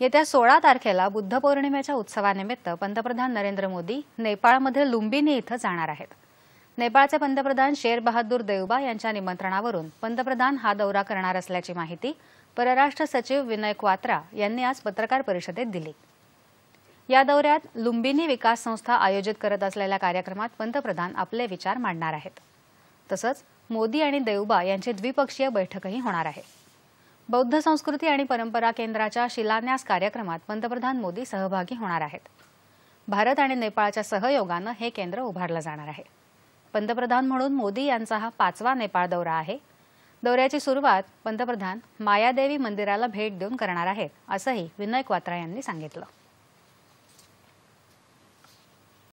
येत्या सोळा तारखेला बुद्ध पौर्णिमेच्या उत्सवानिमित्त पंतप्रधान नरेंद्र मोदी नेपाळमध्ये लुंबिनी इथं जाणार आहेत नेपाळचे पंतप्रधान शेर बहादूर देवबा यांच्या निमंत्रणावरून पंतप्रधान हा दौरा करणार असल्याची माहिती परराष्ट्र सचिव विनय क्वात्रा यांनी आज पत्रकार परिषदेत दिली या दौऱ्यात लुंबिनी विकास संस्था आयोजित करत असलेल्या कार्यक्रमात पंतप्रधान आपले विचार मांडणार आहेत तसंच मोदी आणि देवबा यांची द्विपक्षीय बैठकही होणार आहे बौद्ध संस्कृती आणि परंपरा केंद्राच्या शिलान्यास कार्यक्रमात पंतप्रधान मोदी सहभागी होणार आहेत भारत आणि नेपाळच्या सहयोगानं हे केंद्र उभारलं जाणार आहे पंतप्रधान म्हणून मोदी यांचा हा पाचवा नेपाळ दौरा आहे दौऱ्याची सुरुवात पंतप्रधान मायादेवी मंदिराला भेट देऊन करणार आहेत असंही विनय क्वात्रा यांनी सांगितलं